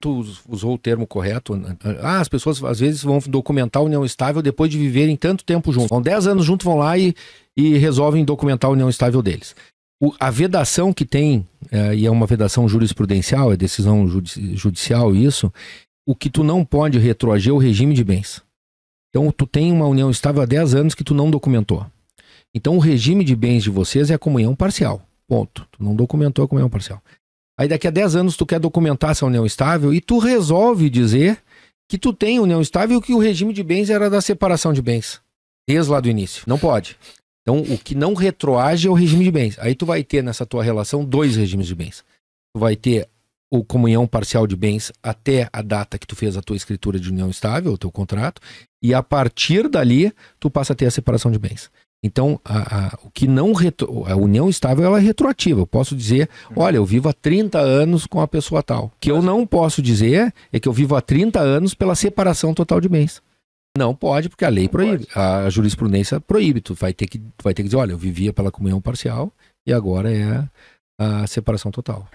Tu usou o termo correto. Né? Ah, as pessoas às vezes vão documentar a união estável depois de viverem tanto tempo juntos. Vão 10 anos juntos, vão lá e, e resolvem documentar a união estável deles. O, a vedação que tem, é, e é uma vedação jurisprudencial, é decisão judi judicial isso, o que tu não pode retroagir é o regime de bens. Então, tu tem uma união estável há 10 anos que tu não documentou. Então, o regime de bens de vocês é a comunhão parcial. Ponto. Tu não documentou a comunhão parcial. Aí daqui a 10 anos tu quer documentar essa união estável e tu resolve dizer que tu tem união estável e que o regime de bens era da separação de bens. Desde lá do início. Não pode. Então, o que não retroage é o regime de bens. Aí tu vai ter nessa tua relação dois regimes de bens. Tu vai ter o comunhão parcial de bens até a data que tu fez a tua escritura de união estável, o teu contrato, e a partir dali tu passa a ter a separação de bens. Então, a, a, o que não retro, a união estável ela é retroativa. Eu posso dizer, uhum. olha, eu vivo há 30 anos com a pessoa tal. O que eu não posso dizer é que eu vivo há 30 anos pela separação total de bens. Não pode, porque a lei não proíbe, pode. a jurisprudência proíbe. Tu vai ter que vai ter que dizer, olha, eu vivia pela comunhão parcial e agora é a separação total.